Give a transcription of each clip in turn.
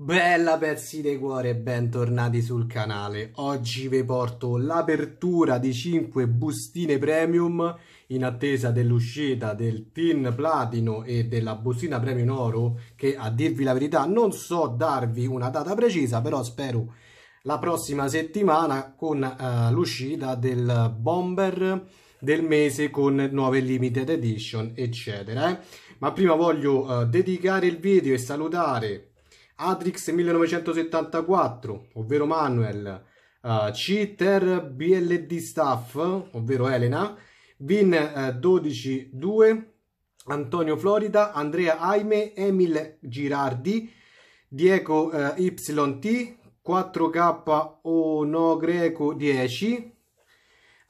Bella pezzi di cuore bentornati sul canale. Oggi vi porto l'apertura di 5 bustine premium in attesa dell'uscita del tin platino e della bustina premium oro che a dirvi la verità non so darvi una data precisa però spero la prossima settimana con uh, l'uscita del bomber del mese con nuove limited edition eccetera eh. ma prima voglio uh, dedicare il video e salutare Atrix 1974, ovvero Manuel, uh, Cheater BLD Staff, ovvero Elena, Vin uh, eh, 12-2, Antonio Florida, Andrea Aime, Emil Girardi, Diego uh, eh, YT, 4K Ono greco 10,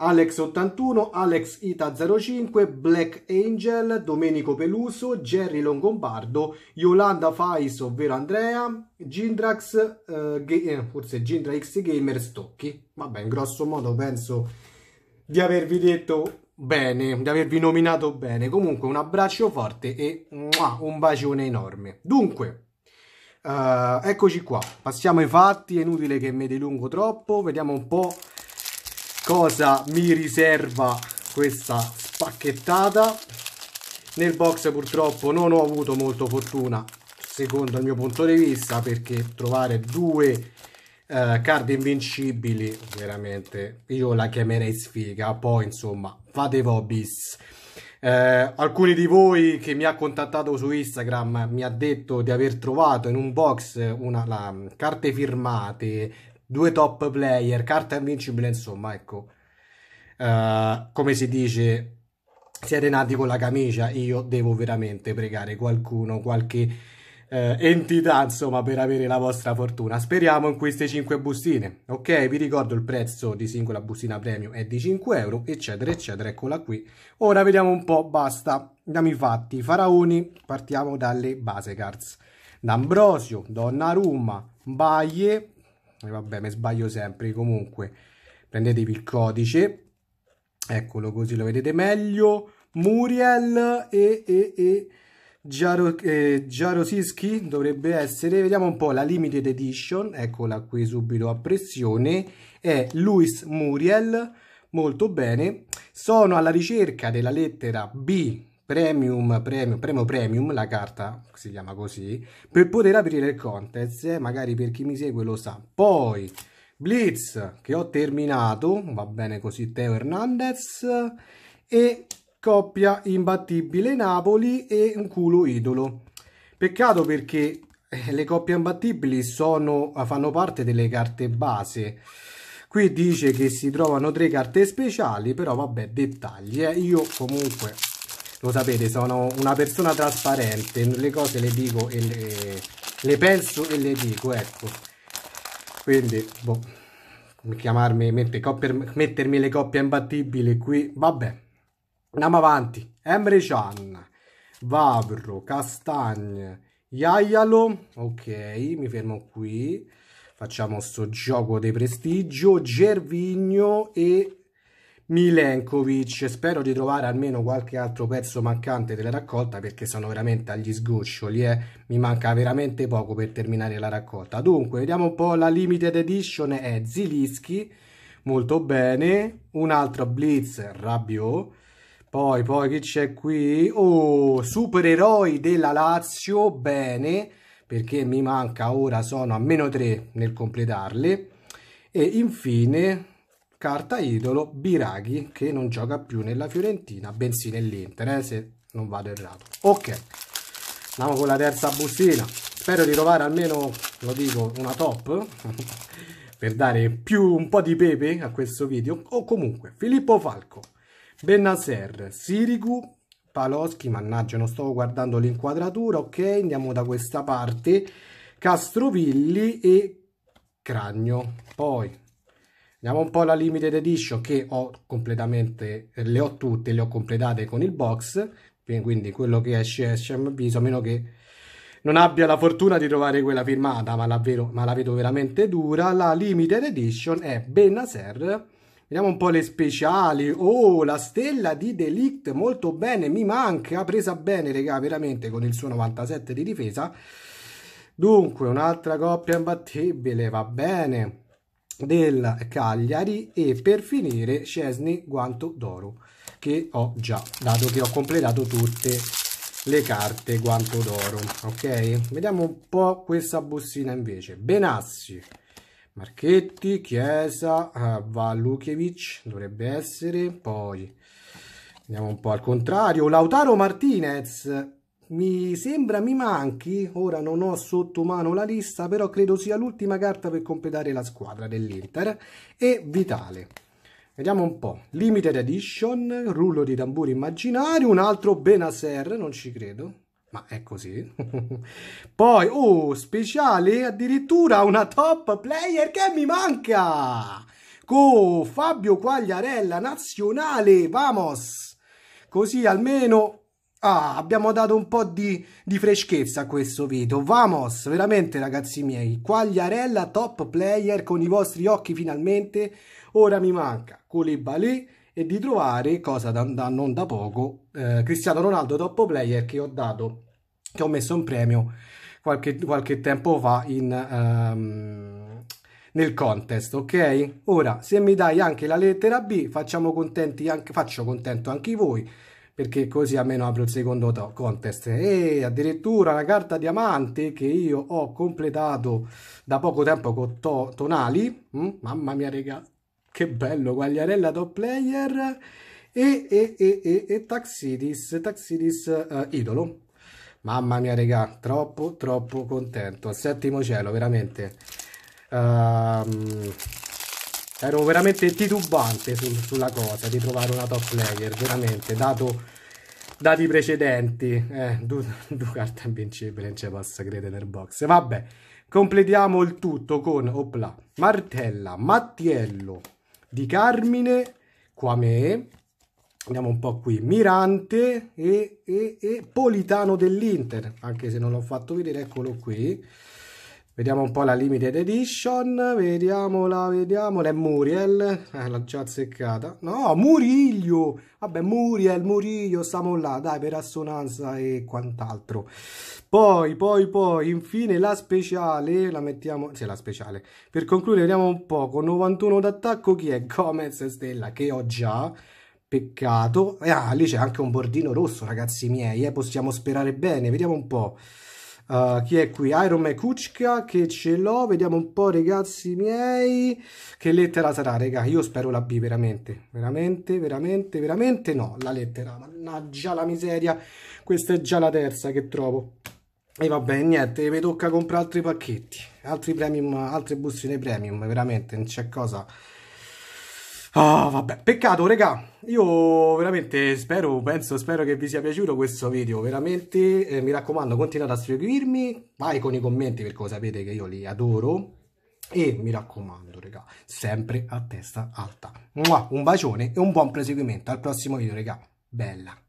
Alex81, AlexIta05, Black Angel, Domenico Peluso, Jerry Longombardo, Yolanda Fais, ovvero Andrea, Gindrax, eh, eh forse Gindrax Gamer Stocchi. Vabbè, in grosso modo penso di avervi detto bene, di avervi nominato bene. Comunque un abbraccio forte e un bacione enorme. Dunque, eh, eccoci qua, passiamo ai fatti, è inutile che mi dilungo troppo, vediamo un po' cosa mi riserva questa spacchettata. Nel box purtroppo non ho avuto molto fortuna, secondo il mio punto di vista, perché trovare due eh, carte invincibili, veramente, io la chiamerei sfiga, poi insomma, fate vobis Eh, alcuni di voi che mi ha contattato su Instagram mi ha detto di aver trovato in un box una, la, carte firmate due top player, carta invincibile, insomma, ecco, uh, come si dice, siete nati con la camicia, io devo veramente pregare qualcuno, qualche eh, entità, insomma, per avere la vostra fortuna. Speriamo in queste 5 bustine, ok? Vi ricordo il prezzo di singola bustina premium è di 5 euro, eccetera, eccetera, eccola qui. Ora vediamo un po', basta, dammi i fatti. Faraoni, partiamo dalle base cards. D'Ambrosio, Donnarumma, Baie, vabbè mi sbaglio sempre comunque prendetevi il codice eccolo così lo vedete meglio Muriel e, e, e Giaro, eh, Giarosiski dovrebbe essere vediamo un po' la limited edition eccola qui subito a pressione è Luis Muriel molto bene sono alla ricerca della lettera B premium, premium, premio premium, la carta si chiama così, per poter aprire il contest, eh, magari per chi mi segue lo sa. Poi Blitz che ho terminato, va bene così Teo Hernandez e coppia imbattibile Napoli e un culo idolo. Peccato perché eh, le coppie imbattibili sono, fanno parte delle carte base. Qui dice che si trovano tre carte speciali, però vabbè, dettagli. Eh. Io comunque lo sapete sono una persona trasparente le cose le dico e le, le penso e le dico ecco quindi boh, chiamarmi mette, coppie, mettermi le coppie imbattibili qui vabbè andiamo avanti Emre Chan Vavro Castagne Iaialo ok mi fermo qui facciamo sto gioco di prestigio Gervigno e Milenkovic. Spero di trovare almeno qualche altro pezzo mancante della raccolta perché sono veramente agli sgoccioli. Eh. Mi manca veramente poco per terminare la raccolta. Dunque, vediamo un po' la limited edition. È Zilischi, molto bene. Un altro Blitz, Rabiot. Poi, poi, chi c'è qui? Oh, supereroi della Lazio, bene. Perché mi manca ora, sono a meno 3 nel completarle. E infine carta idolo Biraghi che non gioca più nella Fiorentina bensì nell'Inter eh, se non vado errato ok andiamo con la terza bustina spero di trovare almeno lo dico una top per dare più un po' di pepe a questo video o comunque Filippo Falco Bennaser Sirigu Paloschi mannaggia non stavo guardando l'inquadratura ok andiamo da questa parte Castrovilli e Cragno poi Andiamo un po' alla limited edition che ho completamente, le ho tutte, le ho completate con il box, quindi quello che esce esce a mio avviso, a meno che non abbia la fortuna di trovare quella firmata, ma la, ma la vedo veramente dura. La limited edition è Benaser. Vediamo un po' le speciali. Oh, la stella di Delict molto bene, mi manca, presa bene, regà, veramente con il suo 97 di difesa. Dunque, un'altra coppia imbattibile, va bene del Cagliari e per finire Scesni Guanto d'Oro che ho già dato che ho completato tutte le carte Guanto d'Oro ok vediamo un po' questa bustina invece Benassi Marchetti Chiesa eh, Valukiewicz dovrebbe essere poi andiamo un po' al contrario Lautaro Martinez mi sembra mi manchi, ora non ho sotto mano la lista, però credo sia l'ultima carta per completare la squadra dell'Inter, e Vitale. Vediamo un po', Limited Edition, rullo di tamburo immaginario, un altro Benaser, non ci credo, ma è così. Poi, oh, speciale, addirittura una top player che mi manca! Con Fabio Quagliarella, nazionale, vamos! Così almeno Ah, abbiamo dato un po' di, di, freschezza a questo video. Vamos, veramente ragazzi miei. Quagliarella top player con i vostri occhi finalmente. Ora mi manca Koulibaly e di trovare, cosa da, da non da poco, eh, Cristiano Ronaldo top player che ho dato, che ho messo in premio qualche, qualche tempo fa in... Um, nel contest, ok? Ora, se mi dai anche la lettera B, facciamo contenti anche, faccio contento anche voi perché così almeno apro il secondo contest e addirittura la carta diamante che io ho completato da poco tempo con to Tonali mm, mamma mia raga che bello Quagliarella top player e, e, e, e, e Taxidis, Taxidis uh, idolo mamma mia raga troppo troppo contento al settimo cielo veramente uh, ero veramente titubante sul, sulla cosa di trovare una top player, veramente, dato dati precedenti. Eh, due, due carte invincibili, non ci posso credere nel box. Vabbè, completiamo il tutto con, opla, Martella, Mattiello, Di Carmine, Quame, andiamo un po' qui, Mirante e, e, e Politano dell'Inter, anche se non l'ho fatto vedere, eccolo qui. Vediamo un po' la limited edition, vediamola, vediamola, è Muriel, eh, l'ha già azzeccata, no, Muriglio, vabbè Muriel, Muriglio, stiamo là, dai, per assonanza e quant'altro. Poi, poi, poi, infine la speciale, la mettiamo, sì, la speciale, per concludere vediamo un po', con 91 d'attacco chi è? Gomez Stella, che ho già, peccato, ah, lì c'è anche un bordino rosso, ragazzi miei, eh, possiamo sperare bene, vediamo un po'. Uh, chi è qui? Iron Man Kuchka che ce l'ho. Vediamo un po', ragazzi miei. Che lettera sarà, raga? Io spero la B, veramente. Veramente, veramente, veramente no. La lettera, mannaggia la miseria. Questa è già la terza che trovo. E vabbè niente, mi tocca comprare altri pacchetti, altri premium, altre bustine premium, veramente, non c'è cosa Ah, vabbè, peccato, regà. Io veramente spero, penso, spero che vi sia piaciuto questo video. Veramente, eh, mi raccomando, continuate a seguirmi. Vai con i commenti perché lo sapete che io li adoro. E mi raccomando, regà, sempre a testa alta. un bacione e un buon proseguimento. Al prossimo video, regà. Bella.